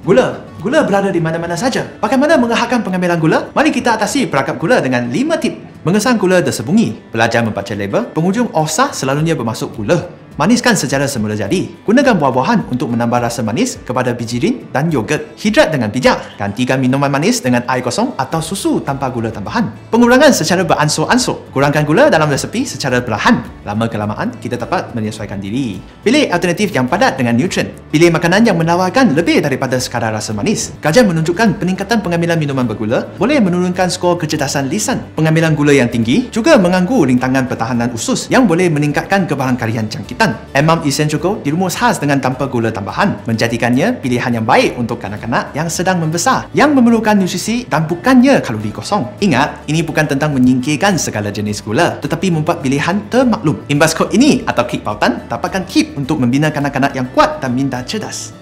Gula. Gula berada di mana-mana saja. Bagaimana mengahakkan pengambilan gula? Mari kita atasi perangkap gula dengan 5 tip. Mengesan gula tersembunyi. Pelajar membaca label. Pengunjung OSA selalunya bermaksud gula. Maniskan secara semula jadi. Gunakan buah-buahan untuk menambah rasa manis kepada biji rin dan yogurt. Hidrat dengan bijak. Gantikan minuman manis dengan air kosong atau susu tanpa gula tambahan. Pengurangan secara beransur-ansur. Kurangkan gula dalam resepi secara perlahan. Lama kelamaan, kita dapat menyesuaikan diri. Pilih alternatif yang padat dengan nutrien. Pilih makanan yang menawarkan lebih daripada sekadar rasa manis. Kajian menunjukkan peningkatan pengambilan minuman bergula boleh menurunkan skor kecerdasan lisan. Pengambilan gula yang tinggi juga mengganggu rintangan pertahanan usus yang boleh meningkatkan kebarangkalian jangkitan makan. MM Essential Go dirumus khas dengan tanpa gula tambahan, menjadikannya pilihan yang baik untuk kanak-kanak yang sedang membesar, yang memerlukan nutrisi dan bukannya kalori kosong. Ingat, ini bukan tentang menyingkirkan segala jenis gula, tetapi membuat pilihan termaklum. Imbas kod ini atau kick pautan dapatkan tip untuk membina kanak-kanak yang kuat dan minda cerdas.